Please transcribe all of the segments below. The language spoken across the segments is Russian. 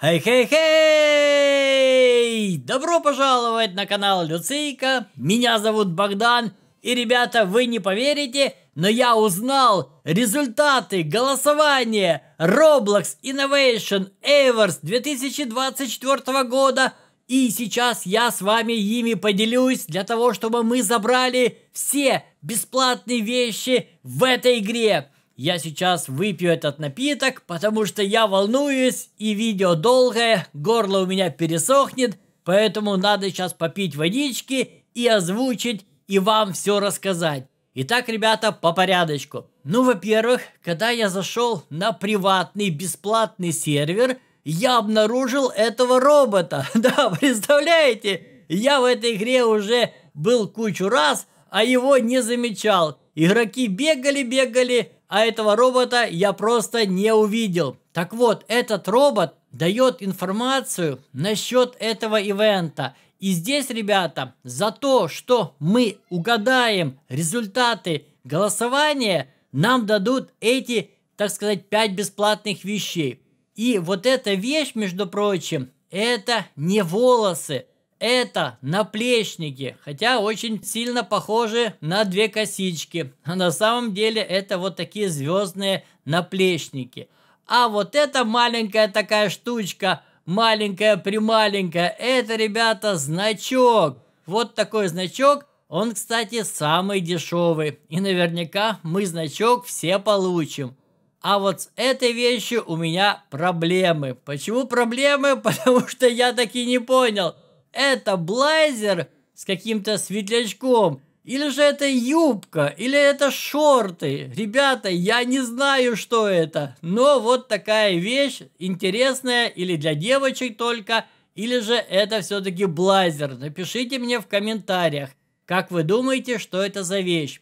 Хей-хей-хей! Добро пожаловать на канал Люцейка. Меня зовут Богдан. И, ребята, вы не поверите, но я узнал результаты голосования Roblox Innovation Evers 2024 года. И сейчас я с вами ими поделюсь для того, чтобы мы забрали все бесплатные вещи в этой игре. Я сейчас выпью этот напиток, потому что я волнуюсь, и видео долгое, горло у меня пересохнет, поэтому надо сейчас попить водички и озвучить, и вам все рассказать. Итак, ребята, по порядочку. Ну, во-первых, когда я зашел на приватный бесплатный сервер, я обнаружил этого робота. Да, представляете? Я в этой игре уже был кучу раз, а его не замечал. Игроки бегали-бегали, а этого робота я просто не увидел. Так вот, этот робот дает информацию насчет этого ивента. И здесь, ребята, за то, что мы угадаем результаты голосования, нам дадут эти, так сказать, 5 бесплатных вещей. И вот эта вещь, между прочим, это не волосы это наплечники, хотя очень сильно похожи на две косички. Но а на самом деле это вот такие звездные наплечники. А вот эта маленькая такая штучка, маленькая-прималенькая, это, ребята, значок. Вот такой значок, он, кстати, самый дешевый. И наверняка мы значок все получим. А вот с этой вещью у меня проблемы. Почему проблемы? Потому что я таки не понял это блайзер с каким-то светлячком? Или же это юбка? Или это шорты? Ребята, я не знаю, что это. Но вот такая вещь интересная или для девочек только, или же это все-таки блайзер. Напишите мне в комментариях, как вы думаете, что это за вещь.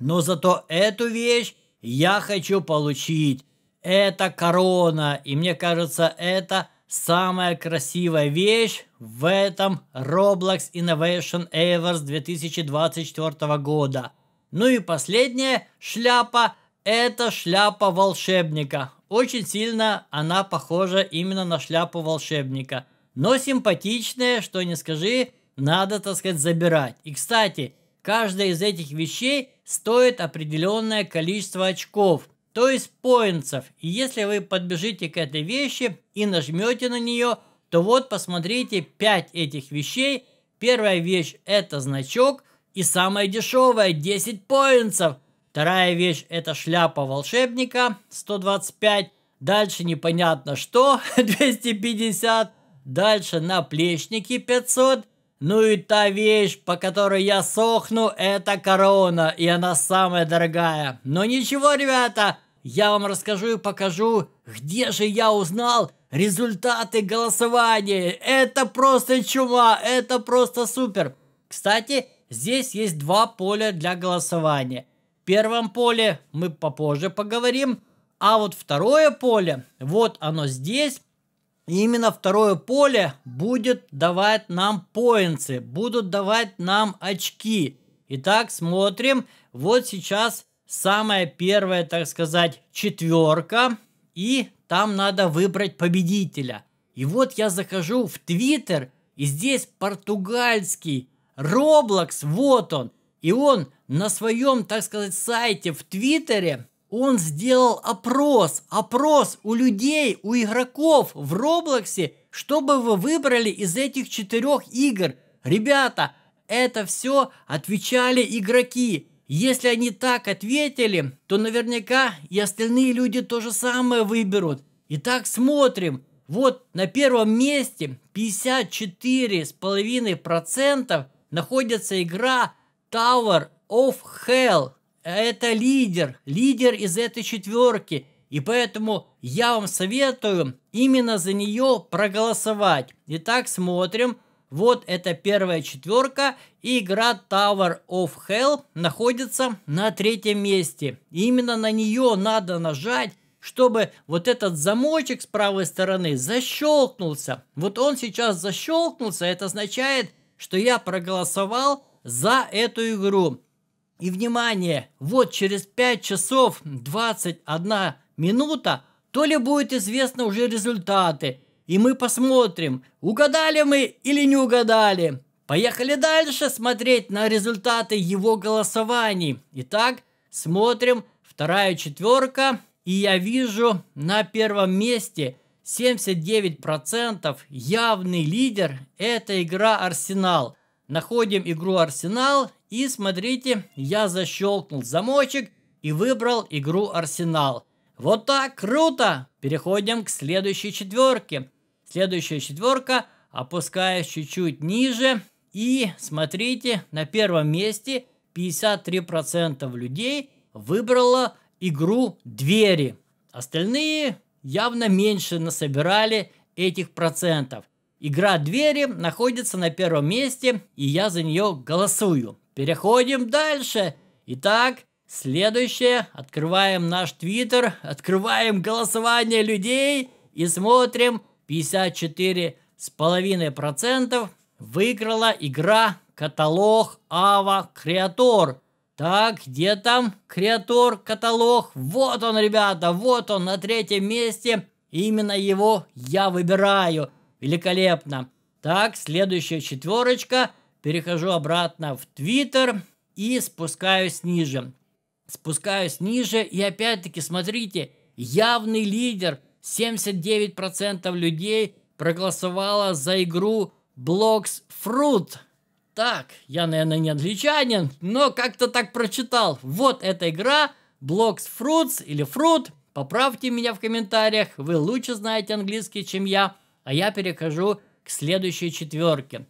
Но зато эту вещь я хочу получить. Это корона. И мне кажется, это самая красивая вещь в этом Roblox Innovation Evers 2024 года. Ну и последняя шляпа – это шляпа волшебника. Очень сильно она похожа именно на шляпу волшебника. Но симпатичная, что не скажи, надо, так сказать, забирать. И, кстати, каждая из этих вещей стоит определенное количество очков – то есть поинтсов. И если вы подбежите к этой вещи и нажмете на нее, то вот посмотрите 5 этих вещей. Первая вещь это значок и самая дешевая 10 поинтсов. Вторая вещь это шляпа волшебника 125. Дальше непонятно что 250. Дальше наплечники 500. Ну и та вещь, по которой я сохну, это корона, и она самая дорогая. Но ничего, ребята, я вам расскажу и покажу, где же я узнал результаты голосования. Это просто чума, это просто супер. Кстати, здесь есть два поля для голосования. В первом поле мы попозже поговорим, а вот второе поле, вот оно здесь, именно второе поле будет давать нам поинцы, будут давать нам очки. Итак, смотрим. Вот сейчас самая первая, так сказать, четверка, и там надо выбрать победителя. И вот я захожу в Твиттер, и здесь португальский Роблокс, вот он. И он на своем, так сказать, сайте в Твиттере, он сделал опрос, опрос у людей, у игроков в Роблоксе, чтобы вы выбрали из этих четырех игр. Ребята, это все отвечали игроки. Если они так ответили, то наверняка и остальные люди то же самое выберут. Итак, смотрим. Вот на первом месте 54,5% находится игра Tower of Hell. Это лидер, лидер из этой четверки. И поэтому я вам советую именно за нее проголосовать. Итак, смотрим. Вот это первая четверка. И игра Tower of Hell находится на третьем месте. именно на нее надо нажать, чтобы вот этот замочек с правой стороны защелкнулся. Вот он сейчас защелкнулся. Это означает, что я проголосовал за эту игру. И внимание, вот через 5 часов 21 минута то ли будет известно уже результаты, и мы посмотрим, угадали мы или не угадали. Поехали дальше смотреть на результаты его голосований. Итак, смотрим вторая четверка, и я вижу на первом месте 79% явный лидер – это игра «Арсенал». Находим игру «Арсенал» и смотрите, я защелкнул замочек и выбрал игру «Арсенал». Вот так, круто! Переходим к следующей четверке. Следующая четверка, опускаюсь чуть-чуть ниже. И смотрите, на первом месте 53% людей выбрало игру «Двери». Остальные явно меньше насобирали этих процентов. Игра «Двери» находится на первом месте, и я за нее голосую. Переходим дальше. Итак, следующее. Открываем наш твиттер, открываем голосование людей и смотрим, 54,5% выиграла игра «Каталог Ава Креатор». Так, где там Креатор Каталог? Вот он, ребята, вот он на третьем месте. Именно его я выбираю. Великолепно. Так, следующая четверочка. Перехожу обратно в Твиттер и спускаюсь ниже. Спускаюсь ниже и опять-таки, смотрите, явный лидер – 79% людей проголосовало за игру Blocks Fruit. Так, я, наверное, не англичанин, но как-то так прочитал. Вот эта игра Blocks Fruits или Fruit. Поправьте меня в комментариях, вы лучше знаете английский, чем я. А я перехожу к следующей четверке.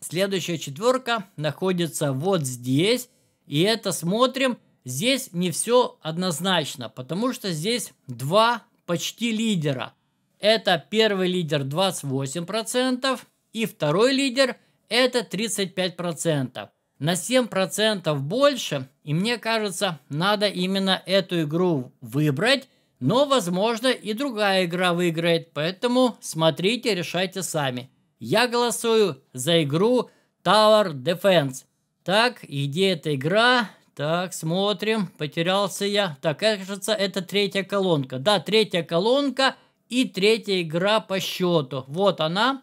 Следующая четверка находится вот здесь. И это смотрим. Здесь не все однозначно, потому что здесь два почти лидера. Это первый лидер 28% и второй лидер это 35%. На 7% больше, и мне кажется, надо именно эту игру выбрать, но, возможно, и другая игра выиграет, поэтому смотрите, решайте сами. Я голосую за игру Tower Defense. Так, и где эта игра? Так, смотрим. Потерялся я. Так, кажется, это третья колонка. Да, третья колонка и третья игра по счету. Вот она.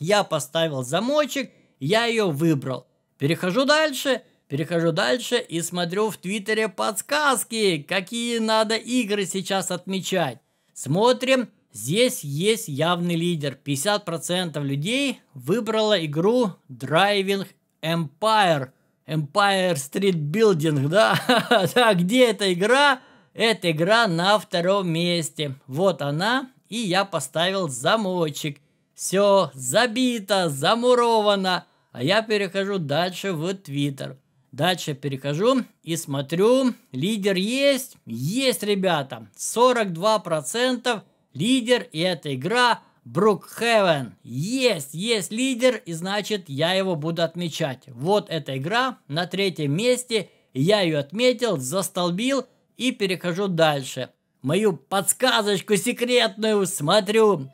Я поставил замочек, я ее выбрал. Перехожу дальше, перехожу дальше и смотрю в Твиттере подсказки, какие надо игры сейчас отмечать. Смотрим, здесь есть явный лидер. 50% людей выбрала игру Driving Empire – Empire Street Building, да? А где эта игра? Эта игра на втором месте. Вот она, и я поставил замочек. Все забито, замуровано. А я перехожу дальше в Twitter. Дальше перехожу и смотрю, лидер есть? Есть, ребята, 42%. Лидер и эта игра – Брук Хевен Есть, есть лидер, и значит я его буду отмечать. Вот эта игра на третьем месте. Я ее отметил, застолбил и перехожу дальше. Мою подсказочку секретную смотрю.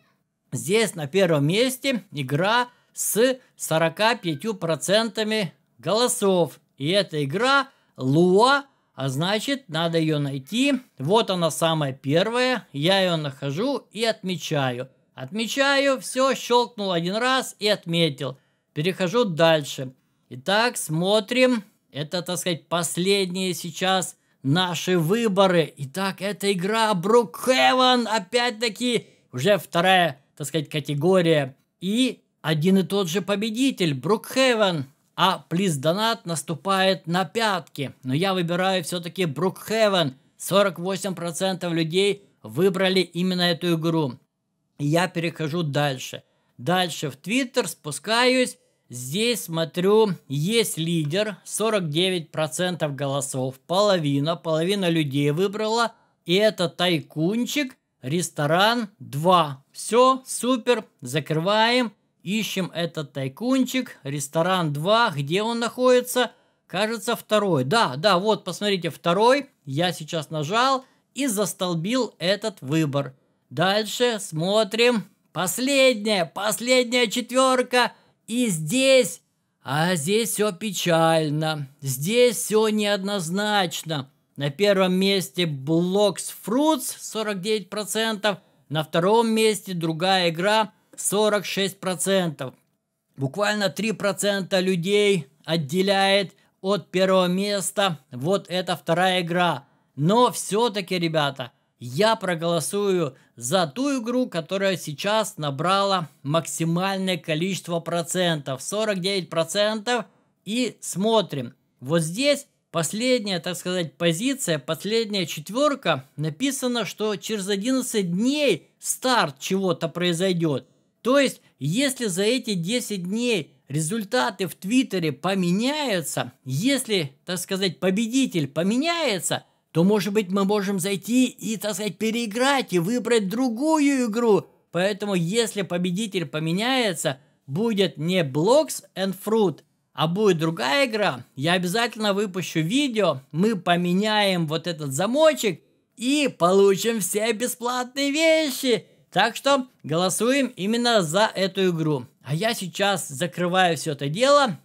Здесь на первом месте игра с 45% голосов. И эта игра Луа, а значит надо ее найти. Вот она самая первая. Я ее нахожу и отмечаю. Отмечаю, все, щелкнул один раз и отметил. Перехожу дальше. Итак, смотрим. Это, так сказать, последние сейчас наши выборы. Итак, это игра Брукхевен, опять-таки, уже вторая, так сказать, категория. И один и тот же победитель, Брукхевен. А Плиз Донат наступает на пятки. Но я выбираю все-таки Брукхевен. 48% людей выбрали именно эту игру я перехожу дальше. Дальше в Твиттер спускаюсь. Здесь смотрю, есть лидер, 49% голосов, половина, половина людей выбрала. И это тайкунчик, ресторан 2. Все, супер, закрываем. Ищем этот тайкунчик, ресторан 2, где он находится? Кажется, второй. Да, да, вот, посмотрите, второй. Я сейчас нажал и застолбил этот выбор. Дальше смотрим. Последняя, последняя четверка. И здесь... А здесь все печально. Здесь все неоднозначно. На первом месте Blocks Fruits 49%. На втором месте другая игра 46%. Буквально 3% людей отделяет от первого места вот эта вторая игра. Но все-таки, ребята, я проголосую за ту игру, которая сейчас набрала максимальное количество процентов, 49 процентов, и смотрим. Вот здесь последняя, так сказать, позиция, последняя четверка, написано, что через 11 дней старт чего-то произойдет. То есть, если за эти 10 дней результаты в Твиттере поменяются, если, так сказать, победитель поменяется – то, может быть, мы можем зайти и, так сказать, переиграть и выбрать другую игру. Поэтому, если победитель поменяется, будет не Blocks and Fruit, а будет другая игра, я обязательно выпущу видео, мы поменяем вот этот замочек и получим все бесплатные вещи. Так что голосуем именно за эту игру. А я сейчас закрываю все это дело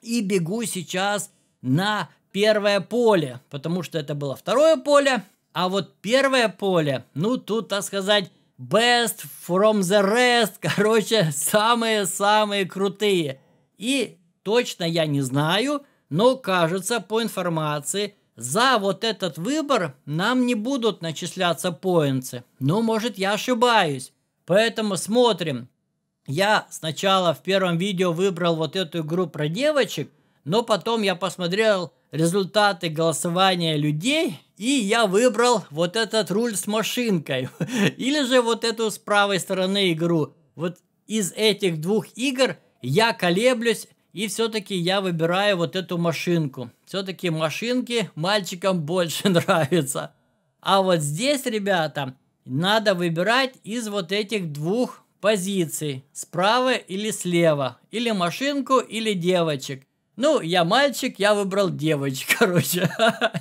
и бегу сейчас на первое поле, потому что это было второе поле, а вот первое поле, ну тут, так сказать, best from the rest, короче, самые-самые крутые. И точно я не знаю, но кажется, по информации, за вот этот выбор нам не будут начисляться поинцы. Но может я ошибаюсь. Поэтому смотрим. Я сначала в первом видео выбрал вот эту игру про девочек, но потом я посмотрел результаты голосования людей, и я выбрал вот этот руль с машинкой. Или же вот эту с правой стороны игру. Вот из этих двух игр я колеблюсь, и все-таки я выбираю вот эту машинку. Все-таки машинки мальчикам больше нравятся. А вот здесь, ребята, надо выбирать из вот этих двух позиций. Справа или слева. Или машинку, или девочек. Ну, я мальчик, я выбрал девочку, короче.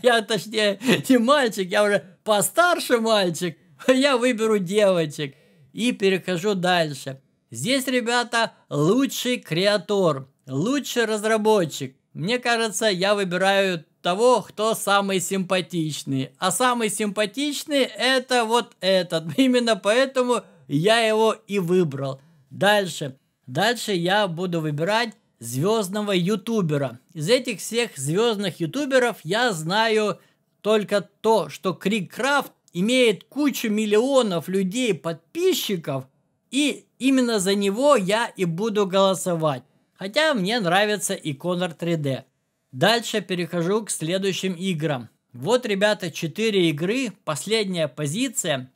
Я, точнее, не мальчик, я уже постарше мальчик. Я выберу девочек. И перехожу дальше. Здесь, ребята, лучший креатор, лучший разработчик. Мне кажется, я выбираю того, кто самый симпатичный. А самый симпатичный это вот этот. Именно поэтому я его и выбрал. Дальше. Дальше я буду выбирать звездного ютубера. Из этих всех звездных ютуберов я знаю только то, что Крик Крафт имеет кучу миллионов людей подписчиков, и именно за него я и буду голосовать. Хотя мне нравится и Конор 3D. Дальше перехожу к следующим играм. Вот, ребята, 4 игры, последняя позиция.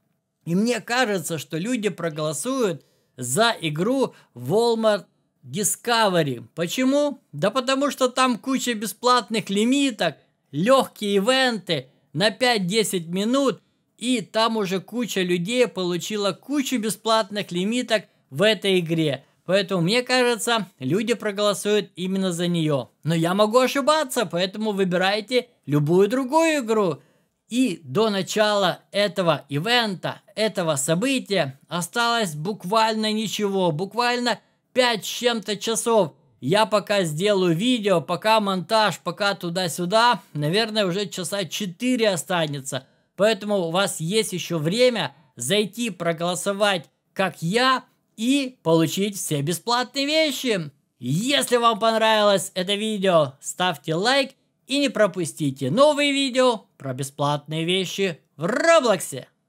И мне кажется, что люди проголосуют за игру Walmart Discovery. Почему? Да потому что там куча бесплатных лимиток, легкие ивенты на 5-10 минут, и там уже куча людей получила кучу бесплатных лимиток в этой игре. Поэтому, мне кажется, люди проголосуют именно за нее. Но я могу ошибаться, поэтому выбирайте любую другую игру. И до начала этого ивента, этого события осталось буквально ничего, буквально 5 чем-то часов. Я пока сделаю видео, пока монтаж, пока туда-сюда, наверное, уже часа 4 останется. Поэтому у вас есть еще время зайти проголосовать, как я, и получить все бесплатные вещи. Если вам понравилось это видео, ставьте лайк и не пропустите новые видео про бесплатные вещи в Роблоксе.